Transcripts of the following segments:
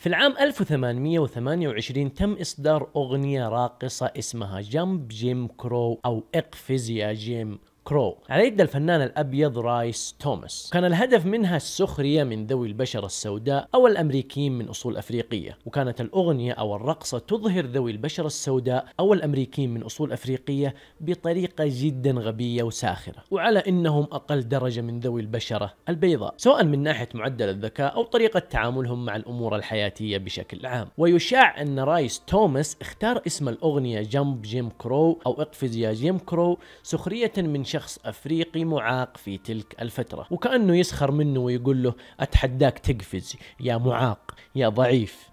في العام 1828 تم إصدار أغنية راقصة اسمها جمب جيم كرو أو اقفز يا جيم كرو على يد الفنان الأبيض رايس توماس كان الهدف منها السخرية من ذوي البشرة السوداء أو الأمريكيين من أصول أفريقية وكانت الأغنية أو الرقصة تظهر ذوي البشرة السوداء أو الأمريكيين من أصول أفريقية بطريقة جدا غبية وساخرة وعلى إنهم أقل درجة من ذوي البشرة البيضاء سواء من ناحية معدل الذكاء أو طريقة تعاملهم مع الأمور الحياتية بشكل عام ويشاع أن رايس توماس اختار اسم الأغنية جمب جيم كرو أو اقفز يا جيم كرو سخرية من شخص أفريقي معاق في تلك الفترة وكأنه يسخر منه ويقول له أتحداك تقفز يا معاق يا ضعيف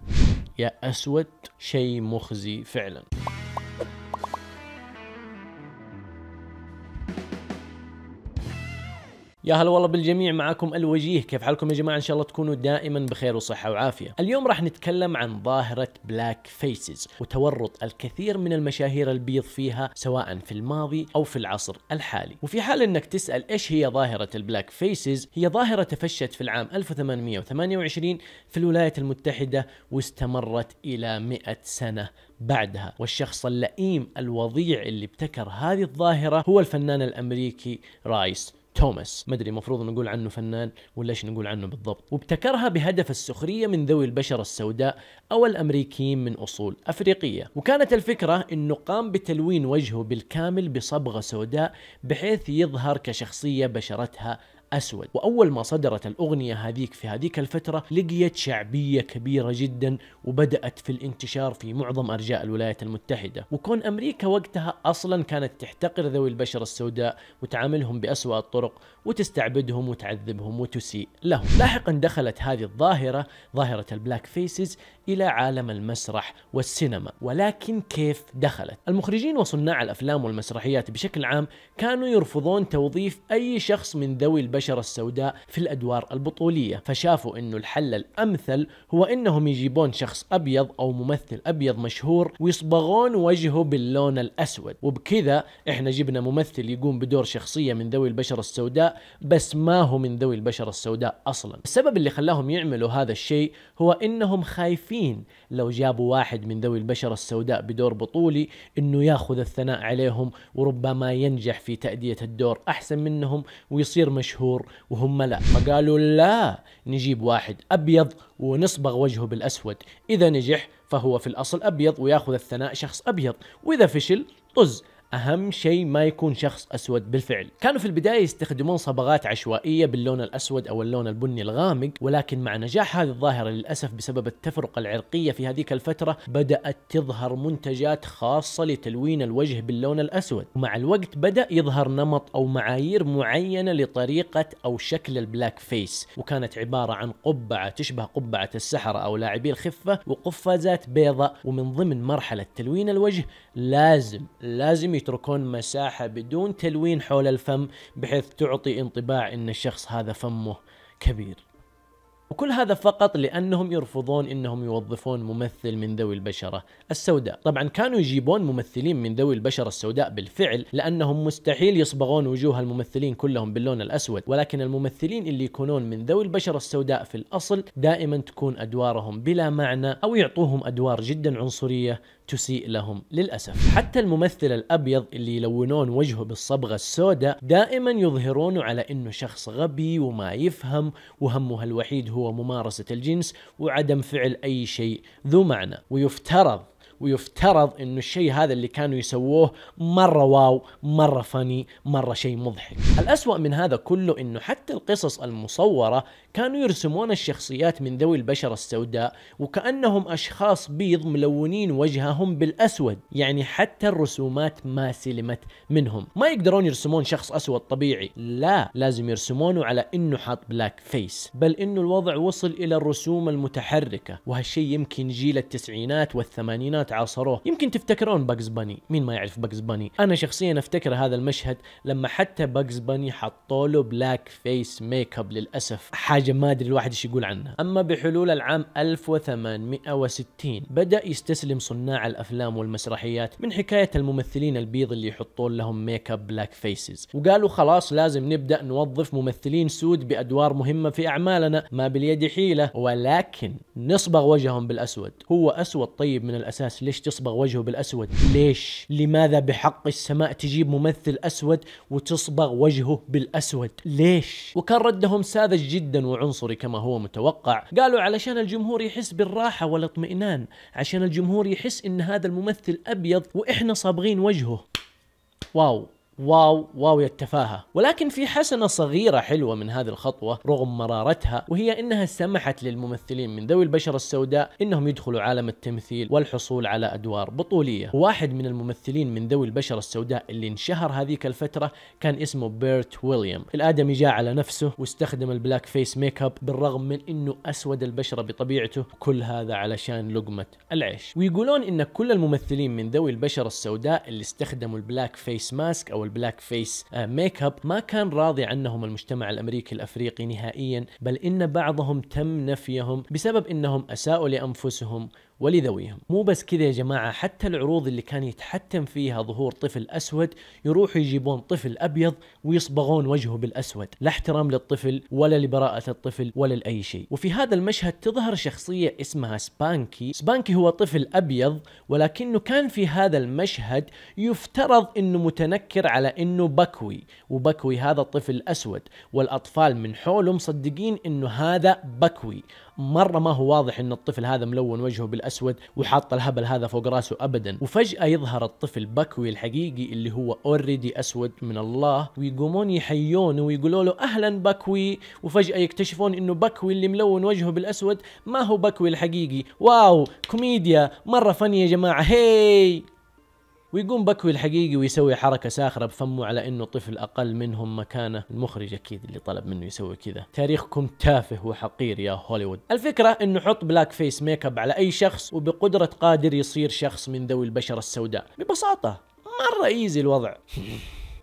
يا أسود شيء مخزي فعلا يا هلا والله بالجميع معاكم الوجيه كيف حالكم يا جماعه ان شاء الله تكونوا دائما بخير وصحه وعافيه اليوم راح نتكلم عن ظاهره بلاك فيسز وتورط الكثير من المشاهير البيض فيها سواء في الماضي او في العصر الحالي وفي حال انك تسال ايش هي ظاهره البلاك فيسز هي ظاهره تفشت في العام 1828 في الولايات المتحده واستمرت الى 100 سنه بعدها والشخص اللئيم الوضيع اللي ابتكر هذه الظاهرة هو الفنان الأمريكي رايس توماس ما ادري المفروض نقول عنه فنان ولا ايش نقول عنه بالضبط وابتكرها بهدف السخريه من ذوي البشره السوداء او الامريكيين من اصول افريقيه وكانت الفكره انه قام بتلوين وجهه بالكامل بصبغه سوداء بحيث يظهر كشخصيه بشرتها أسود وأول ما صدرت الأغنية هذيك في هذيك الفترة لقيت شعبية كبيرة جدا وبدأت في الانتشار في معظم أرجاء الولايات المتحدة وكون أمريكا وقتها أصلا كانت تحتقر ذوي البشرة السوداء وتعاملهم بأسوأ الطرق وتستعبدهم وتعذبهم وتسيء لهم لاحقا دخلت هذه الظاهرة ظاهرة البلاك فيسز إلى عالم المسرح والسينما ولكن كيف دخلت المخرجين وصناع الأفلام والمسرحيات بشكل عام كانوا يرفضون توظيف أي شخص من ذوي البشر البشرة السوداء في الأدوار البطولية فشافوا أنه الحل الأمثل هو أنهم يجيبون شخص أبيض أو ممثل أبيض مشهور ويصبغون وجهه باللون الأسود وبكذا إحنا جبنا ممثل يقوم بدور شخصية من ذوي البشرة السوداء بس ما هو من ذوي البشرة السوداء أصلا السبب اللي خلاهم يعملوا هذا الشيء هو إنهم خايفين لو جابوا واحد من ذوي البشرة السوداء بدور بطولي إنه ياخذ الثناء عليهم وربما ينجح في تأدية الدور أحسن منهم ويصير مشهور الجمهور وهم لا فقالوا لا نجيب واحد أبيض ونصبغ وجهه بالأسود إذا نجح فهو في الأصل أبيض ويأخذ الثناء شخص أبيض وإذا فشل طز اهم شيء ما يكون شخص اسود بالفعل كانوا في البدايه يستخدمون صبغات عشوائيه باللون الاسود او اللون البني الغامق ولكن مع نجاح هذه الظاهره للاسف بسبب التفرقه العرقيه في هذيك الفتره بدات تظهر منتجات خاصه لتلوين الوجه باللون الاسود ومع الوقت بدا يظهر نمط او معايير معينه لطريقه او شكل البلاك فيس وكانت عباره عن قبعه تشبه قبعه السحره او لاعبي الخفه وقفازات بيضاء ومن ضمن مرحله تلوين الوجه لازم لازم يتركون مساحة بدون تلوين حول الفم بحيث تعطي انطباع ان الشخص هذا فمه كبير وكل هذا فقط لانهم يرفضون انهم يوظفون ممثل من ذوي البشره السوداء، طبعا كانوا يجيبون ممثلين من ذوي البشره السوداء بالفعل لانهم مستحيل يصبغون وجوه الممثلين كلهم باللون الاسود، ولكن الممثلين اللي يكونون من ذوي البشره السوداء في الاصل دائما تكون ادوارهم بلا معنى او يعطوهم ادوار جدا عنصريه تسيء لهم للأسف حتى الممثل الأبيض اللي يلونون وجهه بالصبغة السوداء دائما يظهرونه على أنه شخص غبي وما يفهم وهمه الوحيد هو ممارسة الجنس وعدم فعل أي شيء ذو معنى ويفترض ويفترض انه الشيء هذا اللي كانوا يسووه مره واو مره فني مره شيء مضحك الاسوا من هذا كله انه حتى القصص المصوره كانوا يرسمون الشخصيات من ذوي البشره السوداء وكانهم اشخاص بيض ملونين وجههم بالاسود يعني حتى الرسومات ما سلمت منهم ما يقدرون يرسمون شخص اسود طبيعي لا لازم يرسمونه على انه حاط بلاك فيس بل انه الوضع وصل الى الرسوم المتحركه وهالشيء يمكن جيل التسعينات والثمانينات الشخصيات عاصروه يمكن تفتكرون باكس باني مين ما يعرف باكس باني انا شخصيا افتكر هذا المشهد لما حتى باكس باني حطوا له بلاك فيس ميك اب للاسف حاجه ما ادري الواحد ايش يقول عنها اما بحلول العام 1860 بدا يستسلم صناع الافلام والمسرحيات من حكايه الممثلين البيض اللي يحطون لهم ميك اب بلاك فيسز وقالوا خلاص لازم نبدا نوظف ممثلين سود بادوار مهمه في اعمالنا ما باليد حيله ولكن نصبغ وجههم بالاسود هو اسود طيب من الاساس ليش تصبغ وجهه بالاسود ليش لماذا بحق السماء تجيب ممثل اسود وتصبغ وجهه بالاسود ليش وكان ردهم ساذج جدا وعنصري كما هو متوقع قالوا علشان الجمهور يحس بالراحه والاطمئنان عشان الجمهور يحس ان هذا الممثل ابيض واحنا صابغين وجهه واو واو واو التفاهة ولكن في حسنة صغيرة حلوة من هذه الخطوة رغم مرارتها وهي أنها سمحت للممثلين من ذوي البشرة السوداء أنهم يدخلوا عالم التمثيل والحصول على أدوار بطولية واحد من الممثلين من ذوي البشرة السوداء اللي انشهر هذيك الفترة كان اسمه بيرت ويليام الآدمي جاء على نفسه واستخدم البلاك فيس ميك اب بالرغم من أنه أسود البشرة بطبيعته كل هذا علشان لقمة العيش ويقولون أن كل الممثلين من ذوي البشرة السوداء اللي استخدموا البلاك فيس ماسك أو البلاك فيس آه، ميك اب ما كان راضي عنهم المجتمع الامريكي الافريقي نهائيا بل ان بعضهم تم نفيهم بسبب انهم اساءوا لانفسهم ولذويهم مو بس كذا يا جماعة حتى العروض اللي كان يتحتم فيها ظهور طفل أسود يروحوا يجيبون طفل أبيض ويصبغون وجهه بالأسود لا احترام للطفل ولا لبراءة الطفل ولا لأي شيء وفي هذا المشهد تظهر شخصية اسمها سبانكي سبانكي هو طفل أبيض ولكنه كان في هذا المشهد يفترض أنه متنكر على أنه بكوي وبكوي هذا طفل أسود والأطفال من حوله مصدقين أنه هذا بكوي مره ما هو واضح ان الطفل هذا ملون وجهه بالاسود وحاط الهبل هذا فوق راسه ابدا وفجاه يظهر الطفل بكوي الحقيقي اللي هو اوريدي اسود من الله ويقومون يحيونه ويقولوا له اهلا بكوي وفجاه يكتشفون انه بكوي اللي ملون وجهه بالاسود ما هو بكوي الحقيقي واو كوميديا مره فني يا جماعه هي ويقوم بكوي الحقيقي ويسوي حركة ساخرة بفمه على انه طفل اقل منهم مكانه المخرج اكيد اللي طلب منه يسوي كذا تاريخكم تافه وحقير يا هوليوود الفكرة انه حط بلاك فيس ميك اب على اي شخص وبقدرة قادر يصير شخص من ذوي البشرة السوداء ببساطة مرة ايزي الوضع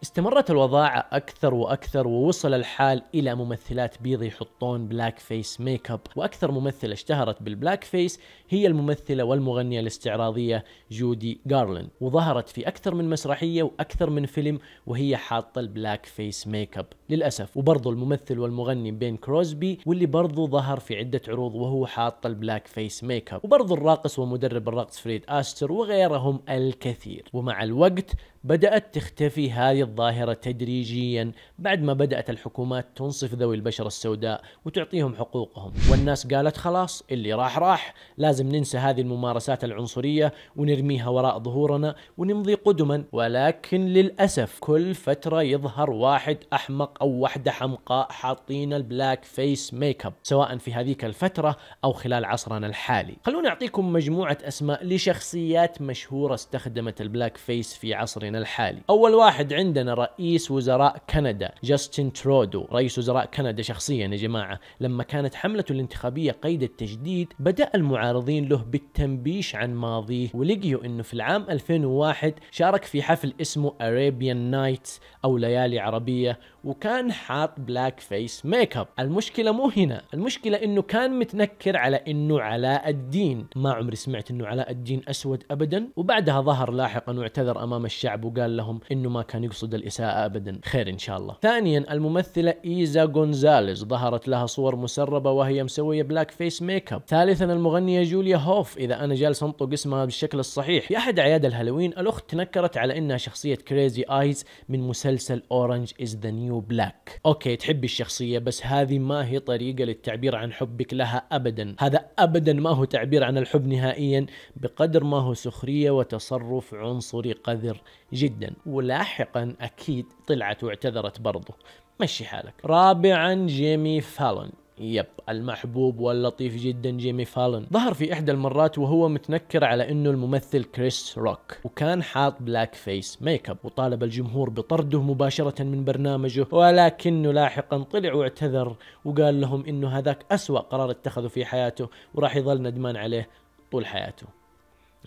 استمرت الوضاعة أكثر وأكثر ووصل الحال إلى ممثلات بيض يحطون بلاك فيس ميك اب وأكثر ممثلة اشتهرت بالبلاك فيس هي الممثلة والمغنية الاستعراضية جودي جارلين وظهرت في أكثر من مسرحية وأكثر من فيلم وهي حاطة البلاك فيس ميك اب للأسف وبرضو الممثل والمغني بين كروزبي واللي برضو ظهر في عدة عروض وهو حاط البلاك فيس ميك اب وبرضو الراقص ومدرب الرقص فريد آستر وغيرهم الكثير ومع الوقت بدأت تختفي هذه الظاهرة تدريجيا بعد ما بدأت الحكومات تنصف ذوي البشرة السوداء وتعطيهم حقوقهم والناس قالت خلاص اللي راح راح لازم ننسى هذه الممارسات العنصرية ونرميها وراء ظهورنا ونمضي قدما ولكن للأسف كل فترة يظهر واحد أحمق أو واحدة حمقاء حاطين البلاك فيس ميك اب سواء في هذيك الفترة أو خلال عصرنا الحالي خلوني أعطيكم مجموعة أسماء لشخصيات مشهورة استخدمت البلاك فيس في عصرنا الحالي أول واحد عندنا رئيس وزراء كندا جاستن ترودو رئيس وزراء كندا شخصيا يا جماعة لما كانت حملته الانتخابية قيد التجديد بدأ المعارضين له بالتنبيش عن ماضيه ولقيوا أنه في العام 2001 شارك في حفل اسمه Arabian Nights أو ليالي عربية وكان حاط بلاك فيس ميك اب المشكله مو هنا المشكله انه كان متنكر على انه علاء الدين ما عمري سمعت انه علاء الدين اسود ابدا وبعدها ظهر لاحقا واعتذر امام الشعب وقال لهم انه ما كان يقصد الاساءه ابدا خير ان شاء الله ثانيا الممثله ايزا غونزاليز ظهرت لها صور مسربه وهي مسويه بلاك فيس ميك اب ثالثا المغنيه جوليا هوف اذا انا جالس انطق اسمها بالشكل الصحيح في احد اعياد الهالوين الاخت تنكرت على انها شخصيه كريزي ايز من مسلسل اورنج از ذا نيو بلاك اوكي تحبي الشخصيه بس هذه ما هي طريقه للتعبير عن حبك لها ابدا هذا ابدا ما هو تعبير عن الحب نهائيا بقدر ما هو سخريه وتصرف عنصري قذر جدا ولاحقا أكيد طلعت واعتذرت برضه مشي حالك رابعا جيمي فالون يب المحبوب واللطيف جدا جيمي فالون ظهر في إحدى المرات وهو متنكر على أنه الممثل كريس روك وكان حاط بلاك فيس ميك اب وطالب الجمهور بطرده مباشرة من برنامجه ولكنه لاحقا طلع واعتذر وقال لهم أنه هذاك أسوأ قرار اتخذه في حياته وراح يظل ندمان عليه طول حياته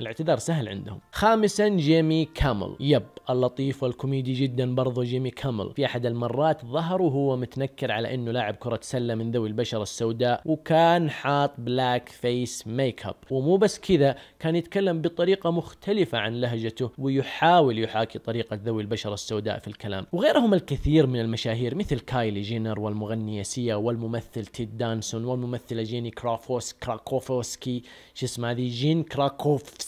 الاعتذار سهل عندهم خامسا جيمي كامل يب اللطيف والكوميدي جدا برضو جيمي كامل في احد المرات ظهر وهو متنكر على انه لاعب كرة سلة من ذوي البشرة السوداء وكان حاط بلاك فيس ميك اب ومو بس كذا كان يتكلم بطريقة مختلفة عن لهجته ويحاول يحاكي طريقة ذوي البشرة السوداء في الكلام وغيرهم الكثير من المشاهير مثل كايلي جينر والمغنية سيا والممثل تيد دانسون والممثلة جيني كرافوس كراكوفوسكي شو اسمها هذه جين كراكوفس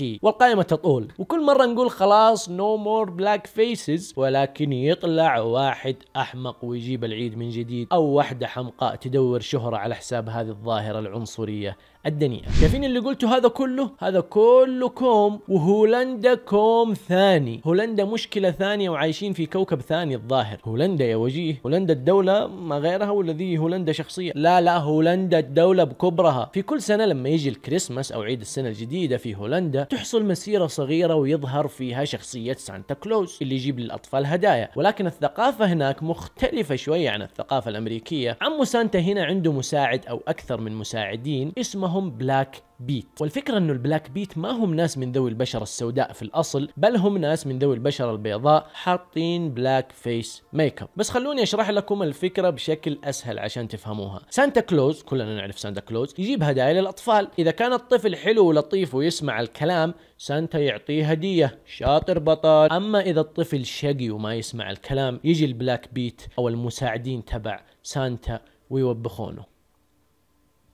تحكي والقائمة تطول وكل مرة نقول خلاص نو مور بلاك فيسز ولكن يطلع واحد أحمق ويجيب العيد من جديد أو واحدة حمقاء تدور شهرة على حساب هذه الظاهرة العنصرية الدنيئة شايفين اللي قلته هذا كله هذا كله كوم وهولندا كوم ثاني هولندا مشكلة ثانية وعايشين في كوكب ثاني الظاهر هولندا يا وجيه هولندا الدولة ما غيرها ولا ذي هولندا شخصية لا لا هولندا الدولة بكبرها في كل سنة لما يجي الكريسماس أو عيد السنة الجديدة في هولندا تحصل مسيرة صغيرة ويظهر فيها شخصية سانتا كلوز اللي يجيب للأطفال هدايا ولكن الثقافة هناك مختلفة شوية عن الثقافة الأمريكية عمو سانتا هنا عنده مساعد أو أكثر من مساعدين اسمهم بلاك بيت والفكرة أنه البلاك بيت ما هم ناس من ذوي البشرة السوداء في الأصل بل هم ناس من ذوي البشرة البيضاء حاطين بلاك فيس ميك اب بس خلوني أشرح لكم الفكرة بشكل أسهل عشان تفهموها سانتا كلوز كلنا نعرف سانتا كلوز يجيب هدايا للأطفال إذا كان الطفل حلو ولطيف ويسمع الكلام سانتا يعطيه هدية شاطر بطل أما إذا الطفل شقي وما يسمع الكلام يجي البلاك بيت أو المساعدين تبع سانتا ويوبخونه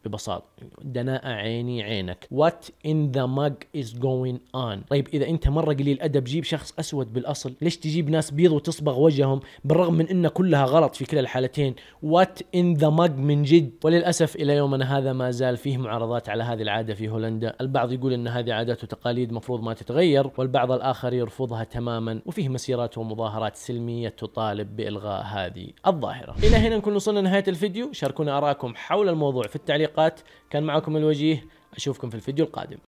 ببساطه دناءة عيني عينك وات ان ذا مج از going اون طيب اذا انت مره قليل ادب جيب شخص اسود بالاصل ليش تجيب ناس بيض وتصبغ وجههم بالرغم من ان كلها غلط في كلا الحالتين وات ان ذا مج من جد وللاسف الى يومنا هذا ما زال فيه معارضات على هذه العاده في هولندا البعض يقول ان هذه عادات وتقاليد مفروض ما تتغير والبعض الاخر يرفضها تماما وفيه مسيرات ومظاهرات سلميه تطالب بالغاء هذه الظاهره الى هنا نكون وصلنا نهايه الفيديو شاركونا اراءكم حول الموضوع في التعليق التعليقات كان معكم الوجيه أشوفكم في الفيديو القادم